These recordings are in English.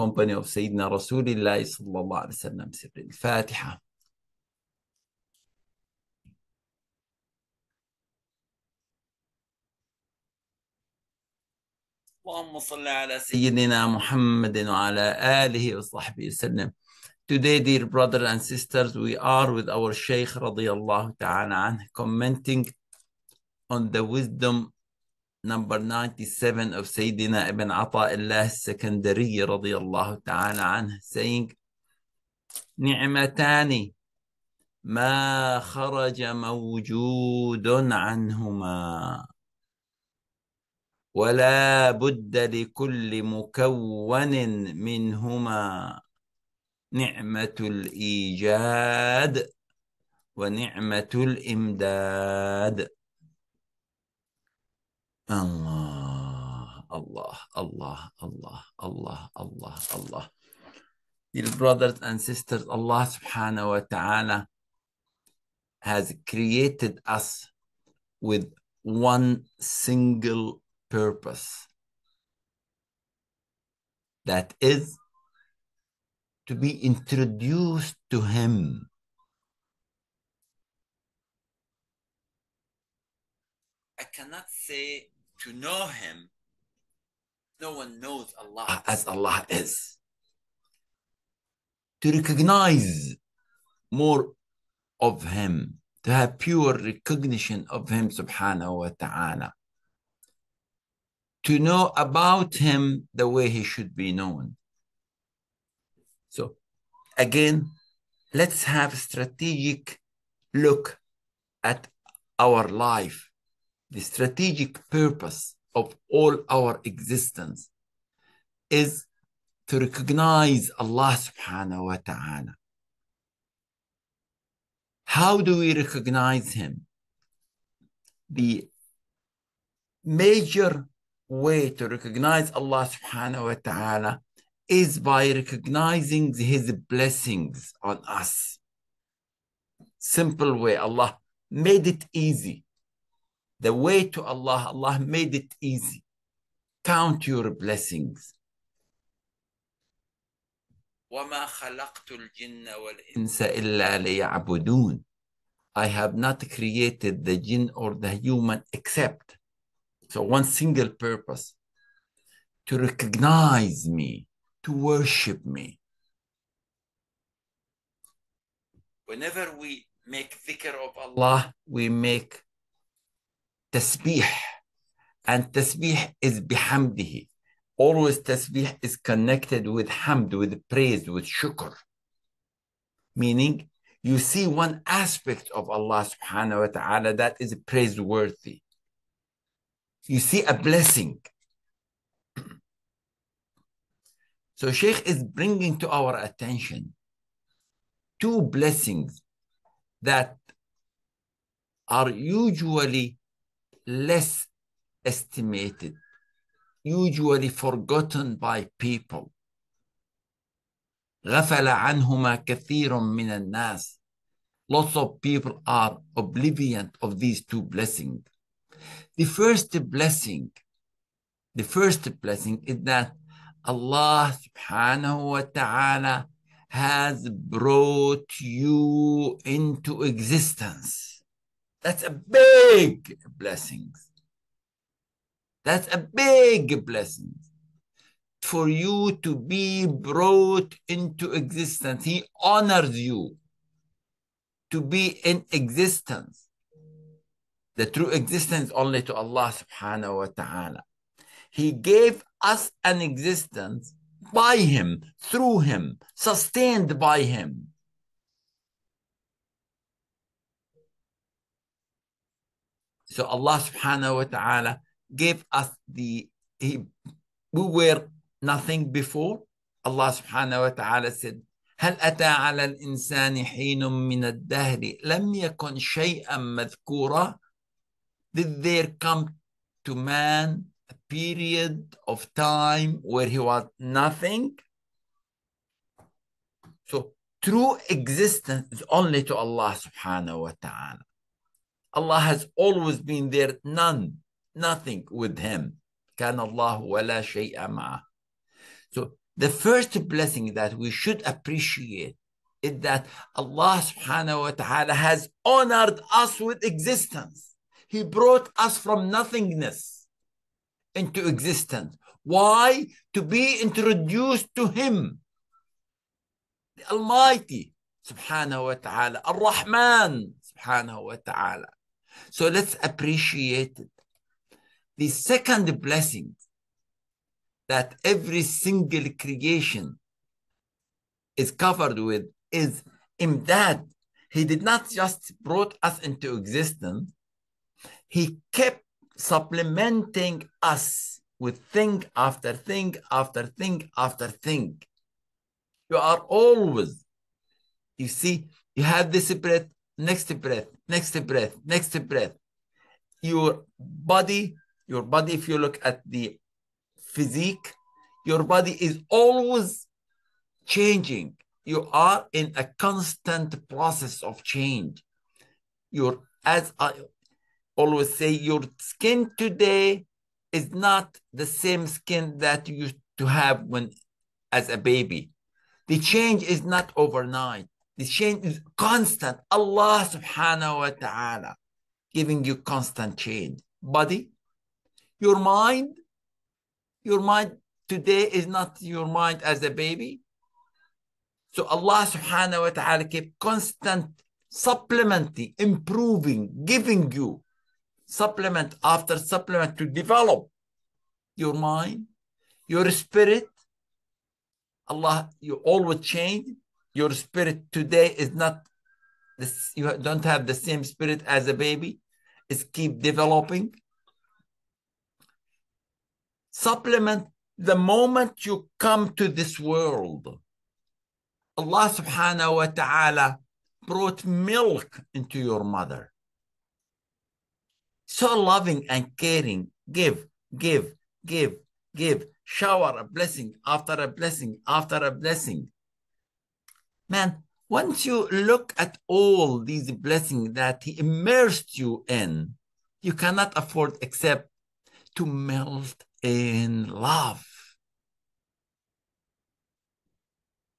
company of سيدنا رسول الله صلى الله عليه وسلم سر الفاتحة اللهم صل على سيدنا محمد وعلى آله وصحبه وسلم Today, dear brothers and sisters, we are with our Shaykh radiallahu ta'ala commenting on the wisdom number 97 of Sayyidina Ibn Ata'illah al-Sakandari radiyallahu ta'ala anhu saying نعمتان ما خرج موجود عنهما ولا بد لكل مكون منهما نعمة الإيجاد ونعمة الإمداد Allah, Allah, Allah, Allah, Allah, Allah, Allah. Dear brothers and sisters, Allah subhanahu wa ta'ala has created us with one single purpose. That is to be introduced to Him. I cannot say to know Him, no one knows Allah as Allah is. To recognize more of Him, to have pure recognition of Him subhanahu wa ta'ala. To know about Him the way He should be known. So, again, let's have strategic look at our life the strategic purpose of all our existence is to recognize Allah subhanahu wa ta'ala. How do we recognize Him? The major way to recognize Allah subhanahu wa ta'ala is by recognizing His blessings on us. Simple way, Allah made it easy the way to Allah, Allah made it easy. Count your blessings. I have not created the jinn or the human except. So one single purpose, to recognize me, to worship me. Whenever we make dhikr of Allah, we make tasbih. And tasbih is bihamdihi. Always tasbih is connected with hamd, with praise, with shukr. Meaning, you see one aspect of Allah subhanahu wa ta'ala that is praiseworthy. You see a blessing. So Sheikh is bringing to our attention two blessings that are usually less estimated, usually forgotten by people. غفل عنهما كثير من الناس. Lots of people are oblivious of these two blessings. The first blessing, the first blessing is that Allah subhanahu wa ta'ala has brought you into existence. That's a big blessing. That's a big blessing for you to be brought into existence. He honors you to be in existence. The true existence only to Allah subhanahu wa ta'ala. He gave us an existence by Him, through Him, sustained by Him. So Allah subhanahu wa ta'ala gave us the, he, we were nothing before. Allah subhanahu wa ta'ala said, هل أتى على الإنسان حين من الدهر لم يكن شيئا مذكورا Did there come to man a period of time where he was nothing? So true existence is only to Allah subhanahu wa ta'ala. Allah has always been there, none, nothing with him. كان الله ولا شيء معه. So the first blessing that we should appreciate is that Allah subhanahu wa ta'ala has honored us with existence. He brought us from nothingness into existence. Why? To be introduced to Him, the Almighty subhanahu wa ta'ala, Ar Rahman subhanahu wa ta'ala. So let's appreciate it. The second blessing that every single creation is covered with is in that he did not just brought us into existence, he kept supplementing us with thing after thing after thing after thing. You are always, you see, you have this breath, next breath, next breath, next breath. Your body, your body, if you look at the physique, your body is always changing. You are in a constant process of change. Your, as I always say, your skin today is not the same skin that you used to have when as a baby. The change is not overnight. The change is constant. Allah subhanahu wa ta'ala giving you constant change. Body, your mind, your mind today is not your mind as a baby. So Allah subhanahu wa ta'ala keep constant supplementing, improving, giving you supplement after supplement to develop your mind, your spirit. Allah, you always change your spirit today is not this, you don't have the same spirit as a baby it's keep developing supplement the moment you come to this world allah subhanahu wa ta'ala brought milk into your mother so loving and caring give give give give shower a blessing after a blessing after a blessing man, once you look at all these blessings that he immersed you in, you cannot afford except to melt in love.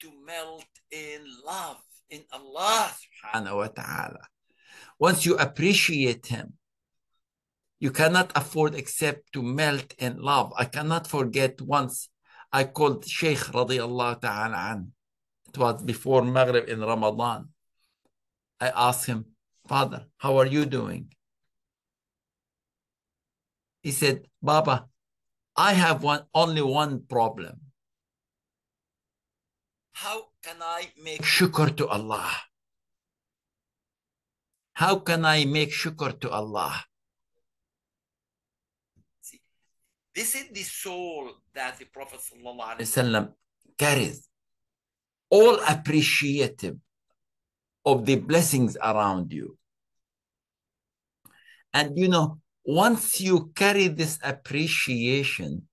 To melt in love in Allah subhanahu wa ta'ala. Once you appreciate him, you cannot afford except to melt in love. I cannot forget once I called Sheikh radiallahu ta'ala anhu it was before Maghrib in Ramadan. I asked him, Father, how are you doing? He said, Baba, I have one only one problem. How can I make shukr to Allah? How can I make shukr to Allah? See, this is the soul that the Prophet carries all appreciative of the blessings around you. And you know, once you carry this appreciation,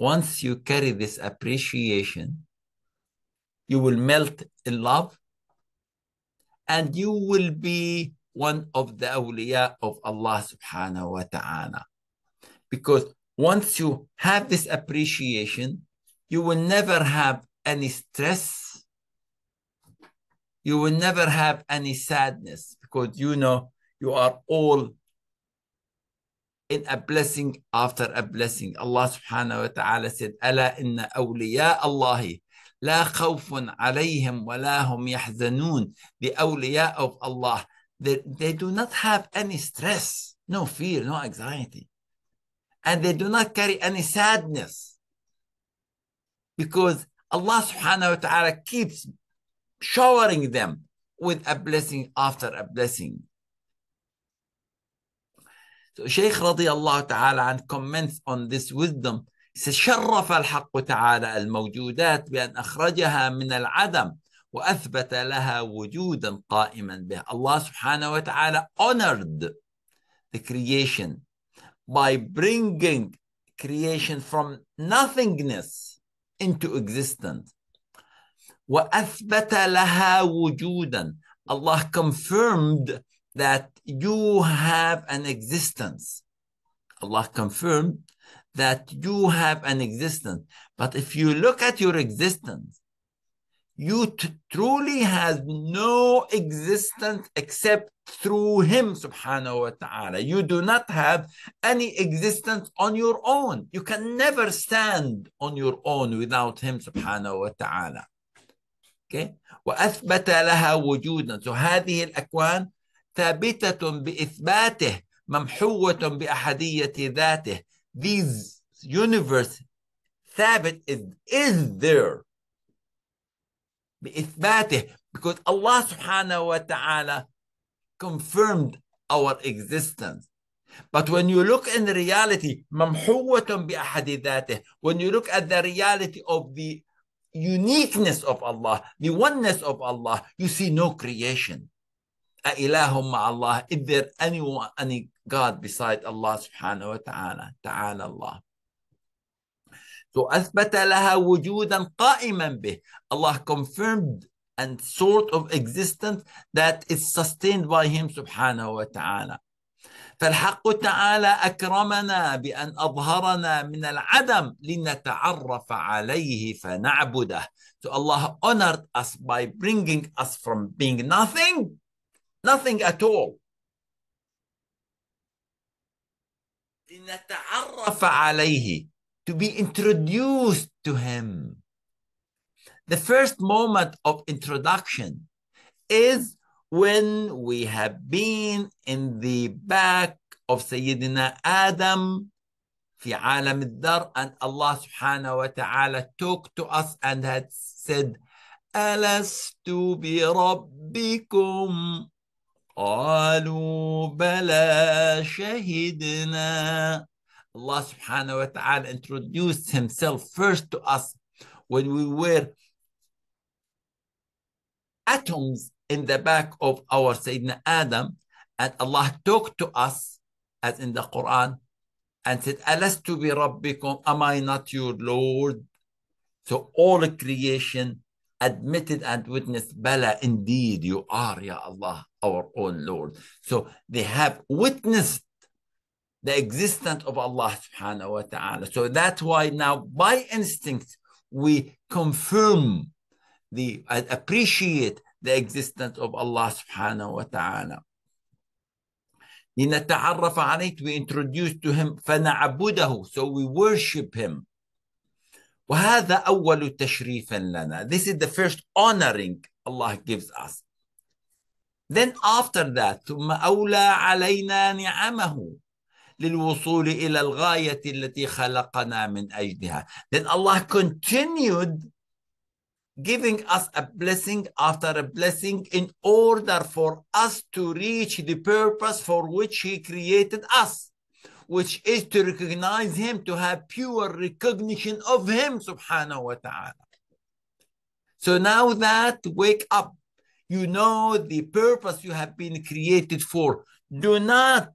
once you carry this appreciation, you will melt in love and you will be one of the awliya of Allah subhanahu wa ta'ala. Because once you have this appreciation, you will never have any stress. You will never have any sadness because you know you are all in a blessing after a blessing. Allah subhanahu wa ta'ala said, Ala inna awliya Allahi. لا خوف عليهم ولا hum يحزنون the awliya of Allah they, they do not have any stress no fear no anxiety and they do not carry any sadness because Allah subhanahu wa ta'ala keeps showering them with a blessing after a blessing. So Shaykh radiallahu ta'ala and comments on this wisdom. He says, شرف الحق تعالى الموجودات بأن أخرجها من العدم وأثبت لها وجودا قائما به. Allah subhanahu wa ta'ala honored the creation by bringing creation from nothingness into existence. Allah confirmed that you have an existence. Allah confirmed that you have an existence. But if you look at your existence you t- truly has no existence except through him subhanahu wa ta'ala you do not have any existence on your own you can never stand on your own without him subhanahu wa ta'ala okay واثبت لها وجودا so هذه الاكوان ثابته باثباته ممحوه باحديه ذاته these universe ثابت is, is there بإثباته because Allah سبحانه وتعالى confirmed our existence. But when you look in reality, ممحوة بأحد ذاته, when you look at the reality of the uniqueness of Allah, the oneness of Allah, you see no creation. أإله Allah? Is there anyone, any God beside Allah Allah. So أثبت لها وجودا قائما به Allah confirmed and sort of existence that is sustained by him سبحانه وتعالى فالحق تعالى أكرمنا بأن أظهرنا من العدم لنتعرف عليه فنعبده So Allah honored us by bringing us from being nothing nothing at all لنتعرف عليه to be introduced to Him. The first moment of introduction is when we have been in the back of Sayyidina Adam في عالم الذر and Allah subhanahu wa ta'ala to us and had said ألست بربكم قالوا بلى شهدنا Allah subhanahu wa ta'ala introduced himself first to us when we were atoms in the back of our Sayyidina Adam, and Allah talked to us, as in the Quran, and said, be bi Rabbikum, am I not your Lord? So all creation admitted and witnessed, Bala, indeed you are, Ya Allah, our own Lord. So they have witnessed the existence of Allah subhanahu wa ta'ala. So that's why now by instinct we confirm the uh, appreciate the existence of Allah subhanahu wa ta'ala. لنتعرف عليه we introduce to him فنعبده so we worship him وهذا أول تشريفا لنا this is the first honoring Allah gives us then after that ثم أولى علينا نعمه للوصول إلى الغاية التي خلقنا من أجلها. Then Allah continued giving us a blessing after a blessing in order for us to reach the purpose for which He created us, which is to recognize Him, to have pure recognition of Him, subhanahu wa ta'ala. So now that, wake up. You know the purpose you have been created for. Do not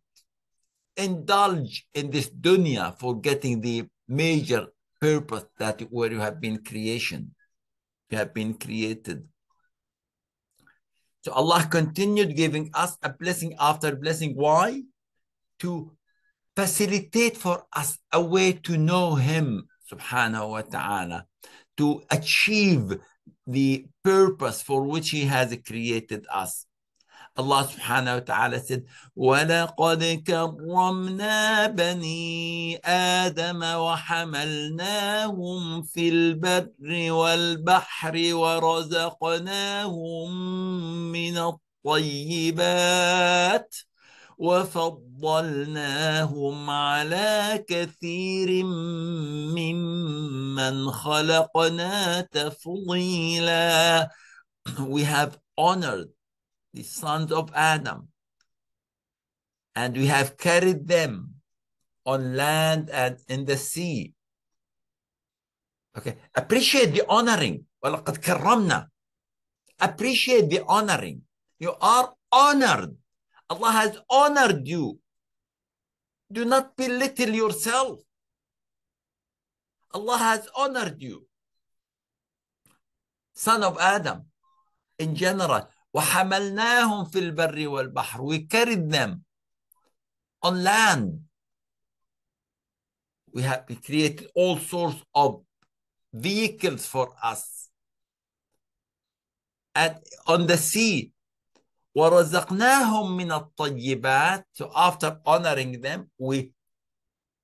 indulge in this dunya, forgetting the major purpose that where you have been creation, you have been created. So Allah continued giving us a blessing after blessing. Why? To facilitate for us a way to know Him, subhanahu wa ta'ala, to achieve the purpose for which He has created us. الله سبحانه وتعالى سيد ولقد كرمنا بني آدم وحملناهم في البر والبحر ورزقناهم من الطيبات وفضلناهم على كثير ممن خلقنا تفضيلا We have honored the sons of Adam, and we have carried them on land and in the sea. Okay, appreciate the honoring. كَرَّمْنَا Appreciate the honoring. You are honored. Allah has honored you. Do not belittle yourself. Allah has honored you. Son of Adam, in general, وحملناهم في البر والبحر we carried them on land we have created all sorts of vehicles for us and on the sea ورزقناهم من الطيبات so after honoring them we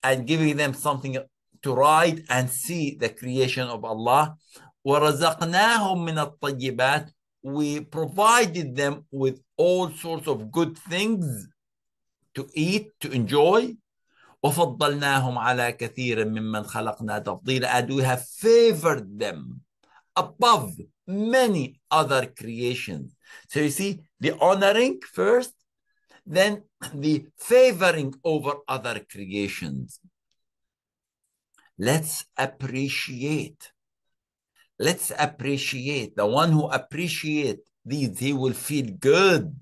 and giving them something to ride and see the creation of Allah ورزقناهم من الطيبات we provided them with all sorts of good things to eat, to enjoy. وفضلناهم على كثير ممن خلقنا تفضيلا and we have favored them above many other creations. So you see the honoring first, then the favoring over other creations. Let's appreciate Let's appreciate. The one who appreciate these, he will feel good.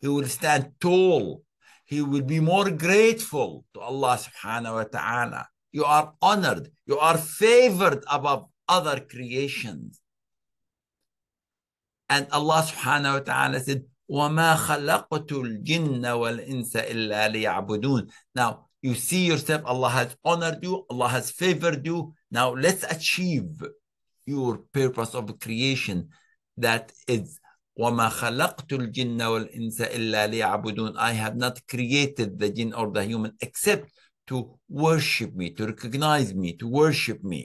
He will stand tall. He will be more grateful to Allah subhanahu wa ta'ala. You are honored. You are favored above other creations. And Allah subhanahu wa ta'ala said, وَمَا خَلَقْتُ الْجِنَّ وَالْإِنسَ إِلَّا لِيَعْبُدُونَ Now, you see yourself, Allah has honored you, Allah has favored you. Now, let's achieve your purpose of creation that is وما خلقت الجن والإنس إلا ليعبدون I have not created the jinn or the human except to worship me to recognize me to worship me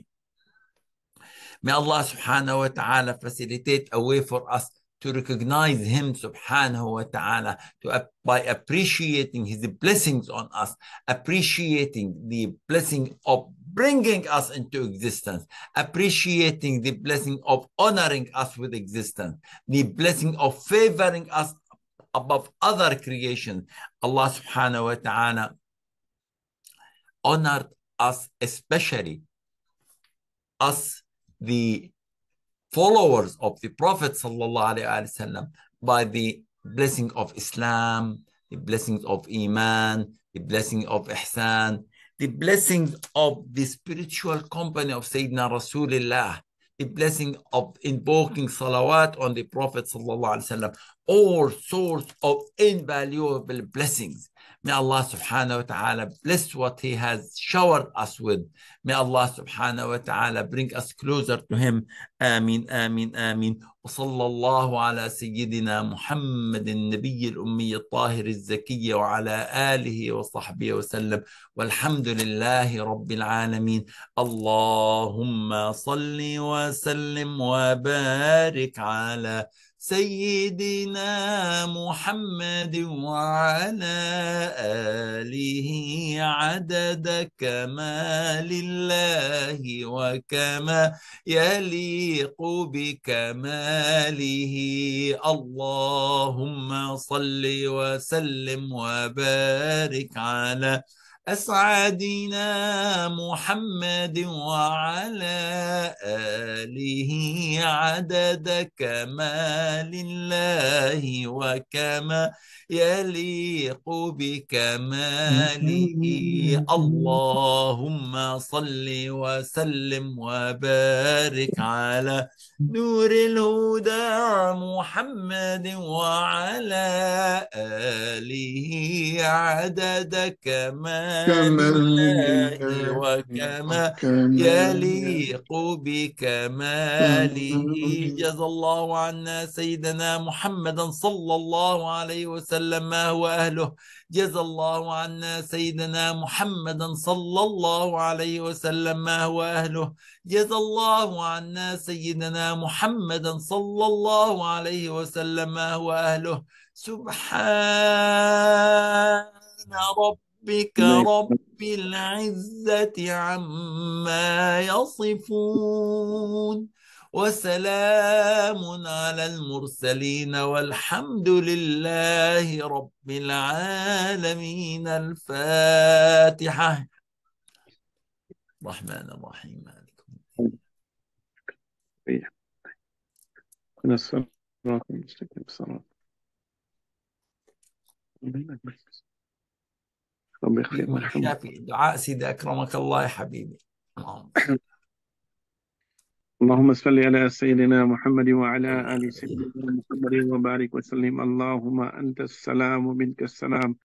May Allah subhanahu wa ta'ala facilitate a way for us to recognize Him subhanahu wa ta'ala to, by appreciating His blessings on us, appreciating the blessing of bringing us into existence, appreciating the blessing of honoring us with existence, the blessing of favoring us above other creations, Allah subhanahu wa ta'ala honored us, especially us, the followers of the Prophet وسلم, by the blessing of Islam, the blessings of Iman, the blessing of Ihsan, the blessings of the spiritual company of Sayyidina Rasulullah, the blessing of invoking salawat on the Prophet all sorts of invaluable blessings May Allah subhanahu wa ta'ala bless what He has showered us with. May Allah subhanahu wa ta'ala bring us closer to Him. Amin, amin, amin. Wa sallallahu ala al Ameen, Ameen, Ameen. وصلى الله على سيدنا wa النبي الأمي الطاهر الزكي وعلى آله وصحبه وسلم والحمد لله رب wa اللهم صل وسلم وبارك على سيدنا محمد وعلى آله عدد كمال الله وكما يليق بكماله اللهم صل وسلم وبارك على أسعدنا محمد وعلى آله عدد كمال الله وكما يليق بكماله اللهم صل وسلم وبارك على نور الهدى محمد وعلى آله عدد كمال لله وكما يليق بكماله جزى الله عنا سيدنا محمدا صلى الله عليه وسلم ما هو أهله جزى الله عنا سيدنا محمدا صلى الله عليه وسلم ما هو أهله جزى الله عنا سيدنا محمدا صلى الله عليه وسلم ما هو أهله سبحان رب ربك رب العزة عما يصفون وسلام على المرسلين والحمد لله رب العالمين الفاتحة الرحمن الرحيم مالك يوم الدين ربي يخليك الشافعي دعاء سيد أكرمك الله يا حبيبي اللهم صل على سيدنا محمد وعلى آل سيدنا محمد وبارك وسلم اللهم أنت السلام ومنك السلام